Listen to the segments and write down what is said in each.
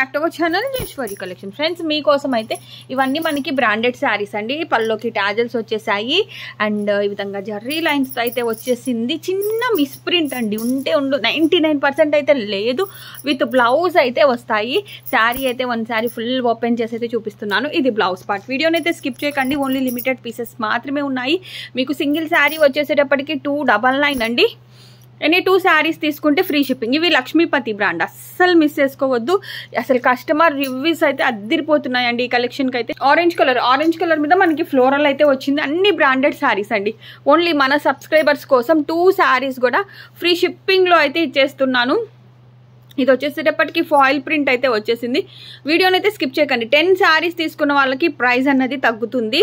back to our channel Eshwari collection friends మీకోసం అయితే ఇవన్నీ మనకి బ్రాండెడ్ శారీస్ అండి పళ్ళలోకి టాజల్స్ వచ్చేసాయి అండ్ ఈ విధంగా జర్రీ లైన్స్ అయితే వచ్చేసింది చిన్న మిస్ప్రింట్ అండి ఉంటే ఉండు నైంటీ అయితే లేదు విత్ బ్లౌజ్ అయితే వస్తాయి శారీ అయితే వన్ శారీ ఫుల్ ఓపెన్ చేసి అయితే చూపిస్తున్నాను ఇది బ్లౌజ్ పార్ట్ వీడియోని అయితే స్కిప్ చేయకండి ఓన్లీ లిమిటెడ్ పీసెస్ మాత్రమే ఉన్నాయి మీకు సింగిల్ శారీ వచ్చేసేటప్పటికి టూ డబల్ నైన్ అండి ఎనీ టూ శారీస్ తీసుకుంటే ఫ్రీ షిప్పింగ్ ఇవి లక్ష్మీపతి బ్రాండ్ అస్సలు మిస్ చేసుకోవద్దు అసలు కస్టమర్ రివ్యూస్ అయితే అద్దరిపోతున్నాయండి ఈ కలెక్షన్కి అయితే ఆరెంజ్ కలర్ ఆరెంజ్ కలర్ మీద మనకి ఫ్లోరల్ అయితే వచ్చింది అన్ని బ్రాండెడ్ శారీస్ అండి ఓన్లీ మన సబ్స్క్రైబర్స్ కోసం టూ శారీస్ కూడా ఫ్రీ షిప్పింగ్లో అయితే ఇచ్చేస్తున్నాను ఇది వచ్చేసేటప్పటికి ఫాయిల్ ప్రింట్ అయితే వచ్చేసింది వీడియోని అయితే స్కిప్ చేయకండి టెన్ శారీస్ తీసుకున్న వాళ్ళకి ప్రైస్ అన్నది తగ్గుతుంది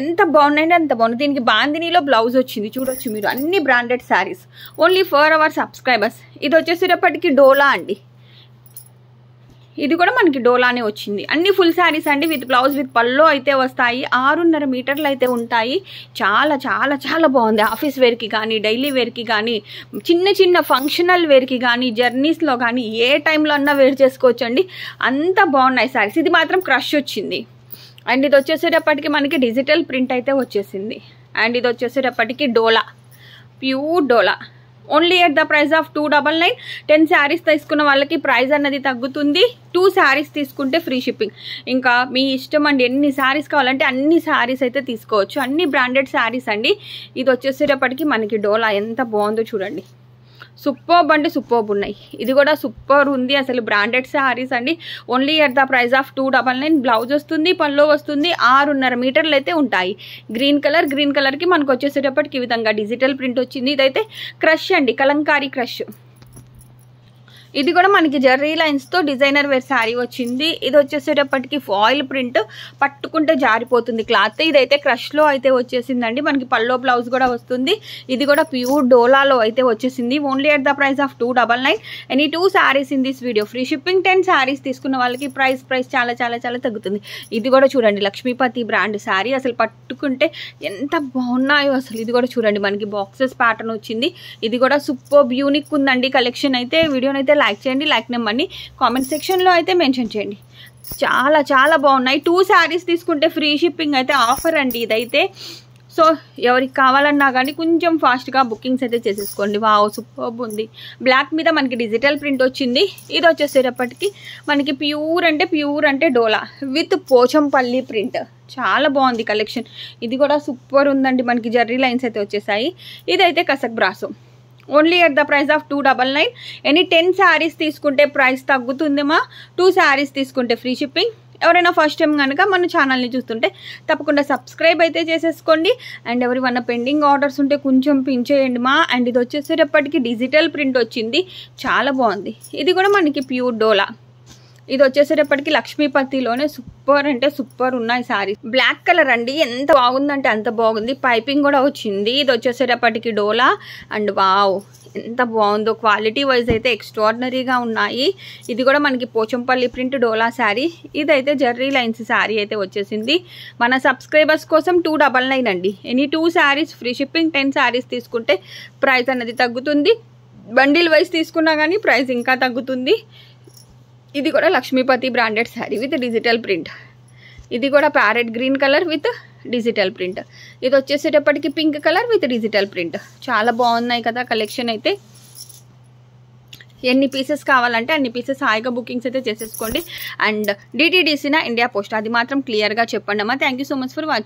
ఎంత బాగున్నాయంటే అంత బాగుంది దీనికి బాందినీలో బ్లౌజ్ వచ్చింది చూడొచ్చు మీరు అన్ని branded saris only for our subscribers ఇది వచ్చేసేటప్పటికి డోలా అండి ఇది కూడా మనకి డోలానే వచ్చింది అన్ని ఫుల్ శారీస్ అండి విత్ బ్లౌజ్ విత్ పల్లో అయితే వస్తాయి ఆరున్నర మీటర్లు అయితే ఉంటాయి చాలా చాలా చాలా బాగుంది ఆఫీస్ వేర్కి కానీ డైలీ వేర్కి కానీ చిన్న చిన్న ఫంక్షనల్ వేర్కి కానీ జర్నీస్లో కానీ ఏ టైంలో అన్నా వేర్ చేసుకోవచ్చండి అంత బాగున్నాయి శారీస్ ఇది మాత్రం క్రష్ వచ్చింది అండ్ ఇది వచ్చేసేటప్పటికి మనకి డిజిటల్ ప్రింట్ అయితే వచ్చేసింది అండ్ ఇది వచ్చేసేటప్పటికి Dola pure Dola only at the price of two double nine ten saris తీసుకున్న వాళ్ళకి ప్రైస్ అన్నది తగ్గుతుంది టూ శారీస్ తీసుకుంటే ఫ్రీ షిప్పింగ్ ఇంకా మీ ఇష్టం అండి ఎన్ని శారీస్ కావాలంటే అన్ని శారీస్ అయితే తీసుకోవచ్చు అన్ని బ్రాండెడ్ శారీస్ అండి ఇది వచ్చేసేటప్పటికి మనకి డోలా ఎంత బాగుందో చూడండి సూపర్బ్ అంటే సూపర్బ్ ఉన్నాయి ఇది కూడా సూపర్ ఉంది అసలు బ్రాండెడ్ శారీస్ అండి only at the price of two double nine blouse వస్తుంది పనిలో వస్తుంది ఆరున్నర మీటర్లు అయితే ఉంటాయి గ్రీన్ కలర్ గ్రీన్ కలర్కి మనకు వచ్చేసేటప్పటికి ఈ విధంగా డిజిటల్ ప్రింట్ వచ్చింది ఇదైతే క్రష్ అండి కలంకారీ క్రష్ ఇది కూడా మనకి జర్రీ లైన్స్తో డిజైనర్ వేర్ శారీ వచ్చింది ఇది వచ్చేసేటప్పటికి ఫాయిల్ ప్రింట్ పట్టుకుంటే జారిపోతుంది క్లాత్ ఇదైతే క్రష్లో అయితే వచ్చేసిందండి మనకి పల్లో బ్లౌజ్ కూడా వస్తుంది ఇది కూడా ప్యూర్ డోలాలో అయితే వచ్చేసింది only at the price of two double nine any two saris in this video free shipping ten saris తీసుకున్న వాళ్ళకి ప్రైస్ ప్రైస్ చాలా చాలా చాలా తగ్గుతుంది ఇది కూడా చూడండి లక్ష్మీపతి బ్రాండ్ శారీ అసలు పట్టుకుంటే ఎంత బాగున్నాయో అసలు ఇది కూడా చూడండి మనకి బాక్సెస్ ప్యాటర్న్ వచ్చింది ఇది కూడా సూపర్ బ్యూనిక్ ఉందండి కలెక్షన్ అయితే వీడియోనైతే లైక్ చేయండి లైక్ నెంబర్ని కామెంట్ సెక్షన్లో అయితే మెన్షన్ చేయండి చాలా చాలా బాగున్నాయి టూ శారీస్ తీసుకుంటే ఫ్రీ షిప్పింగ్ అయితే ఆఫర్ అండి ఇదైతే సో ఎవరికి కావాలన్నా కానీ కొంచెం ఫాస్ట్గా బుకింగ్స్ అయితే చేసేసుకోండి వా సూపర్బ్ ఉంది బ్లాక్ మీద మనకి డిజిటల్ ప్రింట్ వచ్చింది ఇది వచ్చేసేటప్పటికి మనకి ప్యూర్ అంటే ప్యూర్ అంటే డోలా విత్ పోచంపల్లి ప్రింట్ చాలా బాగుంది కలెక్షన్ ఇది కూడా సూపర్ ఉందండి మనకి జర్రీ లైన్స్ అయితే వచ్చేసాయి ఇదైతే Kasak Brasso only at the price of two double nine any ten saris తీసుకుంటే ప్రైస్ తగ్గుతుందేమా టూ శారీస్ తీసుకుంటే ఫ్రీ షిప్పింగ్ ఎవరైనా ఫస్ట్ టైం కనుక మన ఛానల్ని చూస్తుంటే తప్పకుండా సబ్స్క్రైబ్ అయితే చేసేసుకోండి అండ్ ఎవరివన్నా పెండింగ్ ఆర్డర్స్ ఉంటే కొంచెం పెంచేయండి మా అండ్ ఇది వచ్చేసేటప్పటికి డిజిటల్ ప్రింట్ వచ్చింది చాలా బాగుంది ఇది కూడా మనకి ప్యూర్ డోలా ఇది వచ్చేసేటప్పటికి లక్ష్మీపతిలోనే సూపర్ అంటే సూపర్ ఉన్నాయి సారీ బ్లాక్ కలర్ అండి ఎంత బాగుందంటే అంత బాగుంది పైపింగ్ కూడా వచ్చింది ఇది వచ్చేసేటప్పటికి డోలా అండ్ వావ్ ఎంత బాగుందో క్వాలిటీ వైజ్ అయితే ఎక్స్ట్రాడినరీగా ఉన్నాయి ఇది కూడా మనకి పోచంపల్లి ప్రింట్ డోలా శారీ ఇదైతే జర్రీ లైన్స్ శారీ అయితే వచ్చేసింది మన సబ్స్క్రైబర్స్ కోసం టూ డబల్ నైన్ అండి any two saris free shipping ten saris తీసుకుంటే ప్రైస్ అనేది తగ్గుతుంది బండిల్ వైజ్ తీసుకున్నా కానీ ప్రైస్ ఇంకా తగ్గుతుంది ఇది కూడా Lakshmipati branded sari with digital print ఇది కూడా parrot green colour with digital print ఇది వచ్చేసేటప్పటికి pink colour with digital print చాలా బాగున్నాయి కదా కలెక్షన్ అయితే ఎన్ని పీసెస్ కావాలంటే అన్ని పీసెస్ హాయిగా బుకింగ్స్ అయితే చేసేసుకోండి అండ్ నా ఇండియా పోస్ట్ అది మాత్రం క్లియర్గా చెప్పండి అమ్మా thank so much for watching